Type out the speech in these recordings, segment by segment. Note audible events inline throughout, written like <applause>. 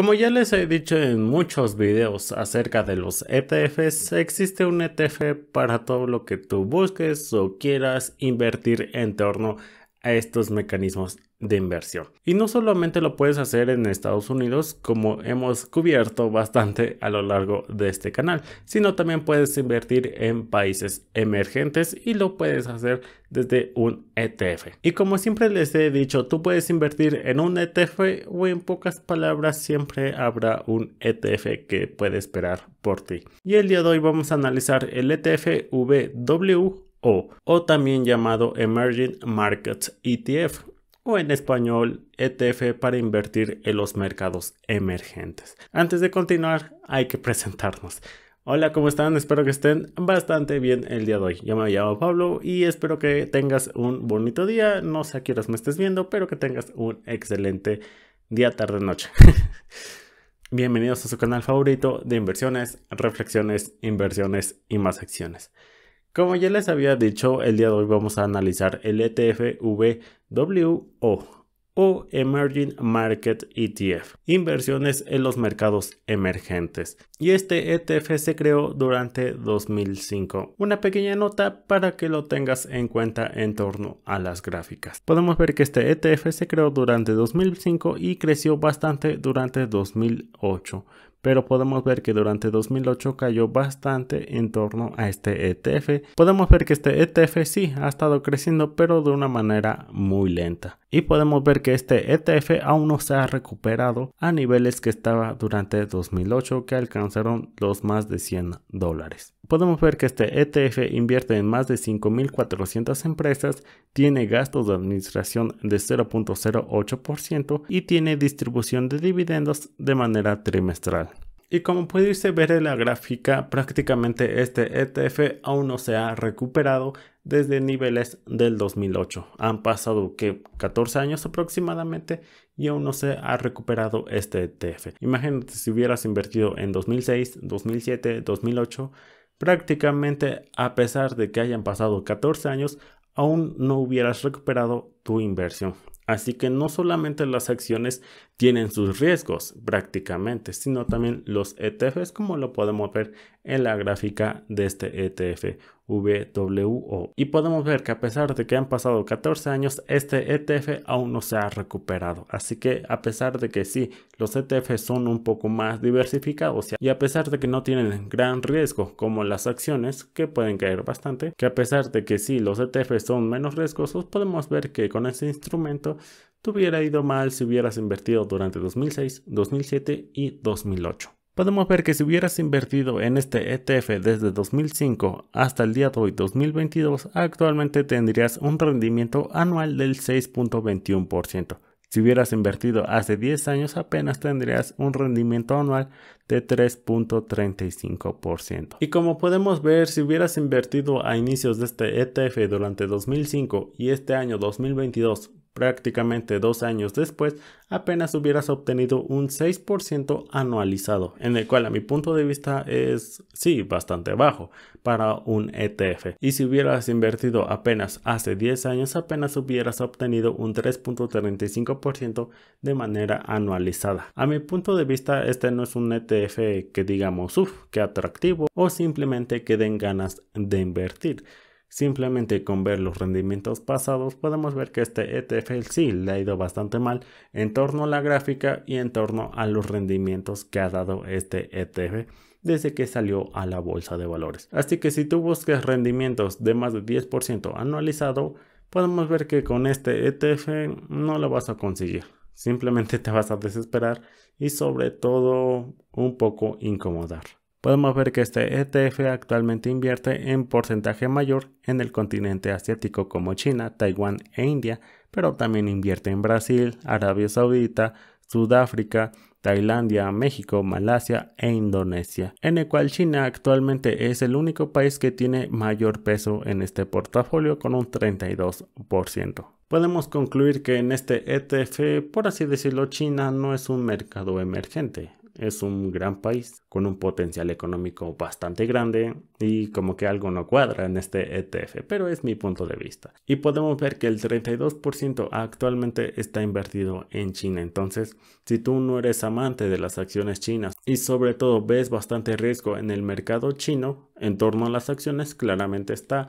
Como ya les he dicho en muchos videos acerca de los ETFs, existe un ETF para todo lo que tú busques o quieras invertir en torno a estos mecanismos de inversión. Y no solamente lo puedes hacer en Estados Unidos, como hemos cubierto bastante a lo largo de este canal, sino también puedes invertir en países emergentes y lo puedes hacer desde un ETF. Y como siempre les he dicho, tú puedes invertir en un ETF o en pocas palabras siempre habrá un ETF que puede esperar por ti. Y el día de hoy vamos a analizar el ETF VW o también llamado Emerging Markets ETF o en español ETF para invertir en los mercados emergentes. Antes de continuar, hay que presentarnos. Hola, ¿cómo están? Espero que estén bastante bien el día de hoy. Yo me llamo Pablo y espero que tengas un bonito día. No sé a qué me estés viendo, pero que tengas un excelente día, tarde, noche. <laughs> Bienvenidos a su canal favorito de inversiones, reflexiones, inversiones y más acciones. Como ya les había dicho, el día de hoy vamos a analizar el ETF VWO o Emerging Market ETF, inversiones en los mercados emergentes. Y este ETF se creó durante 2005. Una pequeña nota para que lo tengas en cuenta en torno a las gráficas. Podemos ver que este ETF se creó durante 2005 y creció bastante durante 2008 pero podemos ver que durante 2008 cayó bastante en torno a este ETF. Podemos ver que este ETF sí ha estado creciendo, pero de una manera muy lenta. Y podemos ver que este ETF aún no se ha recuperado a niveles que estaba durante 2008 que alcanzaron los más de 100 dólares podemos ver que este ETF invierte en más de 5.400 empresas, tiene gastos de administración de 0.08% y tiene distribución de dividendos de manera trimestral. Y como pudiste ver en la gráfica, prácticamente este ETF aún no se ha recuperado desde niveles del 2008. Han pasado que 14 años aproximadamente y aún no se ha recuperado este ETF. Imagínate si hubieras invertido en 2006, 2007, 2008 prácticamente a pesar de que hayan pasado 14 años, aún no hubieras recuperado tu inversión. Así que no solamente las acciones tienen sus riesgos prácticamente, sino también los ETFs, como lo podemos ver en la gráfica de este ETF. Y podemos ver que a pesar de que han pasado 14 años, este ETF aún no se ha recuperado. Así que a pesar de que sí, los ETF son un poco más diversificados y a pesar de que no tienen gran riesgo como las acciones, que pueden caer bastante, que a pesar de que sí, los ETF son menos riesgosos, podemos ver que con ese instrumento te hubiera ido mal si hubieras invertido durante 2006, 2007 y 2008 podemos ver que si hubieras invertido en este ETF desde 2005 hasta el día de hoy 2022, actualmente tendrías un rendimiento anual del 6.21%. Si hubieras invertido hace 10 años apenas tendrías un rendimiento anual de 3.35%. Y como podemos ver, si hubieras invertido a inicios de este ETF durante 2005 y este año 2022 prácticamente dos años después, apenas hubieras obtenido un 6% anualizado, en el cual a mi punto de vista es, sí, bastante bajo para un ETF. Y si hubieras invertido apenas hace 10 años, apenas hubieras obtenido un 3.35% de manera anualizada. A mi punto de vista, este no es un ETF que digamos, uff, que atractivo, o simplemente que den ganas de invertir Simplemente con ver los rendimientos pasados podemos ver que este ETF sí le ha ido bastante mal en torno a la gráfica y en torno a los rendimientos que ha dado este ETF desde que salió a la bolsa de valores. Así que si tú buscas rendimientos de más de 10% anualizado, podemos ver que con este ETF no lo vas a conseguir. Simplemente te vas a desesperar y sobre todo un poco incomodar podemos ver que este ETF actualmente invierte en porcentaje mayor en el continente asiático como China, Taiwán e India, pero también invierte en Brasil, Arabia Saudita, Sudáfrica, Tailandia, México, Malasia e Indonesia, en el cual China actualmente es el único país que tiene mayor peso en este portafolio con un 32%. Podemos concluir que en este ETF, por así decirlo, China no es un mercado emergente, es un gran país con un potencial económico bastante grande y como que algo no cuadra en este ETF, pero es mi punto de vista. Y podemos ver que el 32% actualmente está invertido en China, entonces si tú no eres amante de las acciones chinas y sobre todo ves bastante riesgo en el mercado chino, en torno a las acciones claramente está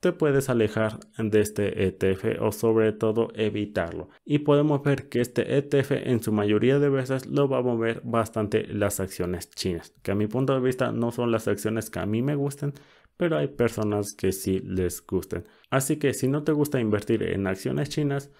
te puedes alejar de este ETF o sobre todo evitarlo. Y podemos ver que este ETF en su mayoría de veces lo va a mover bastante las acciones chinas, que a mi punto de vista no son las acciones que a mí me gusten, pero hay personas que sí les gusten. Así que si no te gusta invertir en acciones chinas,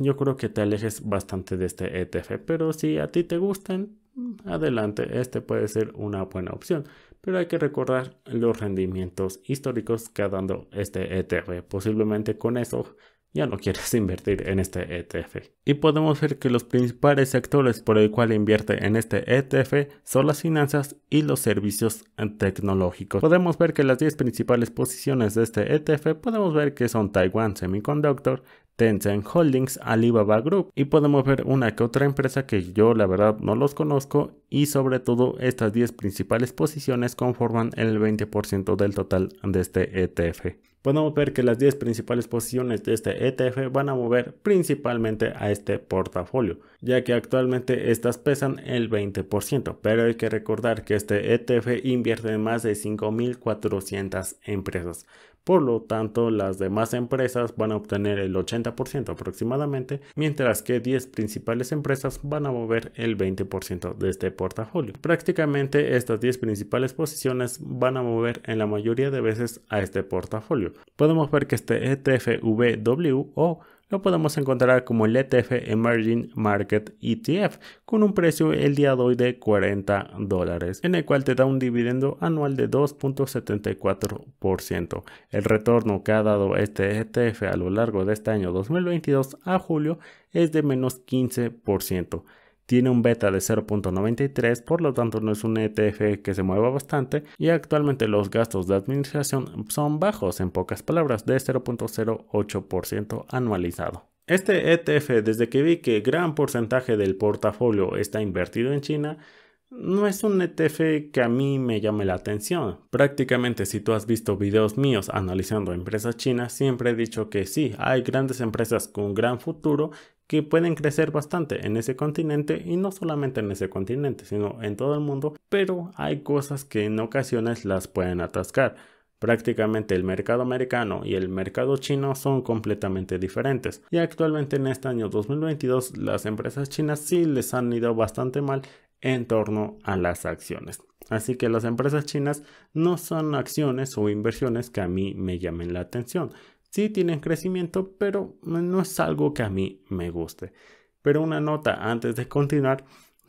yo creo que te alejes bastante de este ETF, pero si a ti te gustan, adelante este puede ser una buena opción, pero hay que recordar los rendimientos históricos que ha dado este ETF. Posiblemente con eso ya no quieres <laughs> invertir en este ETF. Y podemos ver que los principales sectores por el cual invierte en este ETF son las finanzas y los servicios tecnológicos. Podemos ver que las 10 principales posiciones de este ETF podemos ver que son Taiwan Semiconductor, Tencent Holdings, Alibaba Group y podemos ver una que otra empresa que yo la verdad no los conozco y sobre todo estas 10 principales posiciones conforman el 20% del total de este ETF. Podemos ver que las 10 principales posiciones de este ETF van a mover principalmente a este portafolio, ya que actualmente estas pesan el 20%, pero hay que recordar que este ETF invierte en más de 5.400 empresas. Por lo tanto, las demás empresas van a obtener el 80% aproximadamente, mientras que 10 principales empresas van a mover el 20% de este portafolio. Prácticamente estas 10 principales posiciones van a mover en la mayoría de veces a este portafolio. Podemos ver que este ETF VW o lo podemos encontrar como el ETF Emerging Market ETF con un precio el día de hoy de 40 dólares, en el cual te da un dividendo anual de 2.74%. El retorno que ha dado este ETF a lo largo de este año 2022 a julio es de menos 15% tiene un beta de 0.93, por lo tanto no es un ETF que se mueva bastante y actualmente los gastos de administración son bajos, en pocas palabras, de 0.08% anualizado. Este ETF, desde que vi que gran porcentaje del portafolio está invertido en China, no es un ETF que a mí me llame la atención. Prácticamente si tú has visto videos míos analizando empresas chinas, siempre he dicho que sí, hay grandes empresas con gran futuro que pueden crecer bastante en ese continente y no solamente en ese continente, sino en todo el mundo, pero hay cosas que en ocasiones las pueden atascar. Prácticamente el mercado americano y el mercado chino son completamente diferentes y actualmente en este año 2022 las empresas chinas sí les han ido bastante mal en torno a las acciones. Así que las empresas chinas no son acciones o inversiones que a mí me llamen la atención. Sí tienen crecimiento, pero no es algo que a mí me guste. Pero una nota antes de continuar,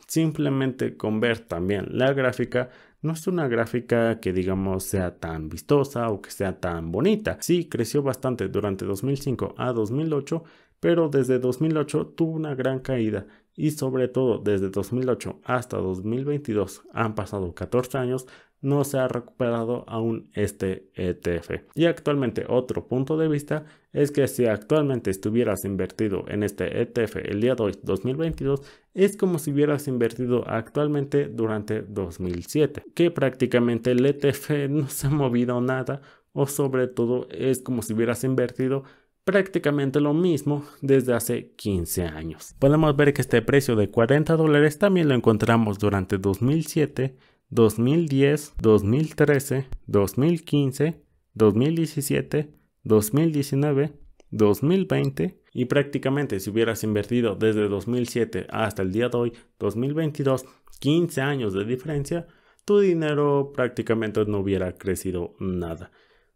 simplemente con ver también la gráfica, no es una gráfica que digamos sea tan vistosa o que sea tan bonita. Sí creció bastante durante 2005 a 2008, pero desde 2008 tuvo una gran caída y sobre todo desde 2008 hasta 2022, han pasado 14 años, no se ha recuperado aún este ETF. Y actualmente otro punto de vista es que si actualmente estuvieras invertido en este ETF el día de hoy 2022, es como si hubieras invertido actualmente durante 2007, que prácticamente el ETF <laughs> no se ha movido nada o sobre todo es como si hubieras invertido prácticamente lo mismo desde hace 15 años. Podemos ver que este precio de 40 dólares también lo encontramos durante 2007, 2010, 2013, 2015, 2017, 2019, 2020 y prácticamente si hubieras invertido desde 2007 hasta el día de hoy, 2022, 15 años de diferencia, tu dinero prácticamente no hubiera crecido nada.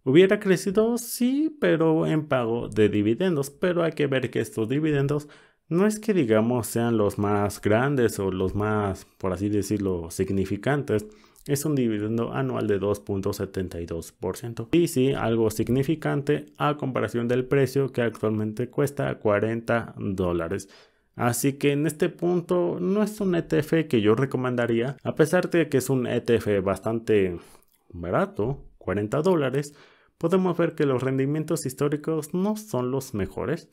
Hubiera crecido, sí, pero en pago de dividendos, pero hay que ver que estos dividendos no es que digamos sean los más grandes o los más, por así decirlo, significantes. Es un dividendo anual de 2.72%. Y sí, algo significante a comparación del precio que actualmente cuesta 40 dólares. Así que en este punto no es un ETF que yo recomendaría, a pesar de que es un ETF bastante barato, 40 dólares, podemos ver que los rendimientos históricos no son los mejores.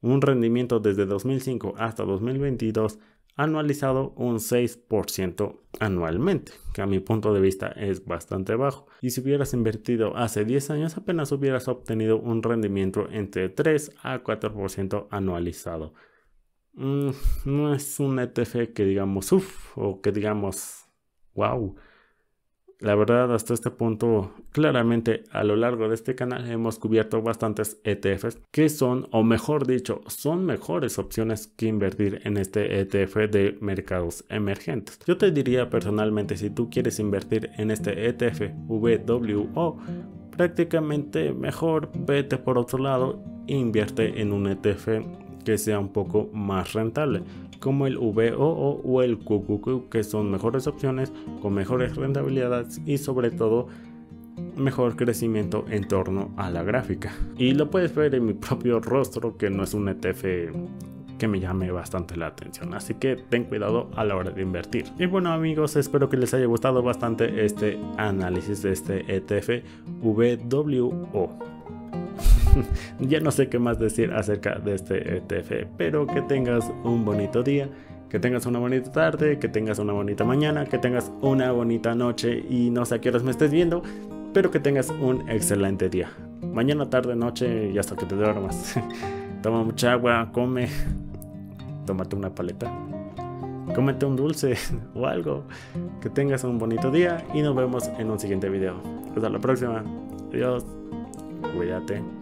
Un rendimiento desde 2005 hasta 2022 anualizado un 6% anualmente, que a mi punto de vista es bastante bajo. Y si hubieras invertido hace 10 años, apenas hubieras obtenido un rendimiento entre 3 a 4% anualizado. Mm, no es un ETF que digamos, uff, o que digamos, wow. La verdad, hasta este punto, claramente a lo largo de este canal hemos cubierto bastantes ETFs que son, o mejor dicho, son mejores opciones que invertir en este ETF de mercados emergentes. Yo te diría personalmente, si tú quieres invertir en este ETF WWO prácticamente mejor vete por otro lado e invierte en un ETF que sea un poco más rentable, como el VOO o el QQQ, que son mejores opciones con mejores rentabilidades y sobre todo mejor crecimiento en torno a la gráfica. Y lo puedes ver en mi propio rostro, que no es un ETF que me llame bastante la atención. Así que ten cuidado a la hora de invertir. Y bueno amigos, espero que les haya gustado bastante este análisis de este ETF VWO. <laughs> ya no sé qué más decir acerca de este ETF, pero que tengas un bonito día, que tengas una bonita tarde, que tengas una bonita mañana, que tengas una bonita noche y no sé a qué horas me estés viendo, pero que tengas un excelente día. Mañana, tarde, noche y hasta que te duermas. <laughs> Toma mucha agua, come, tómate una paleta, cómete un dulce <laughs> o algo. Que tengas un bonito día y nos vemos en un siguiente video. Hasta la próxima. Adiós. Cuídate.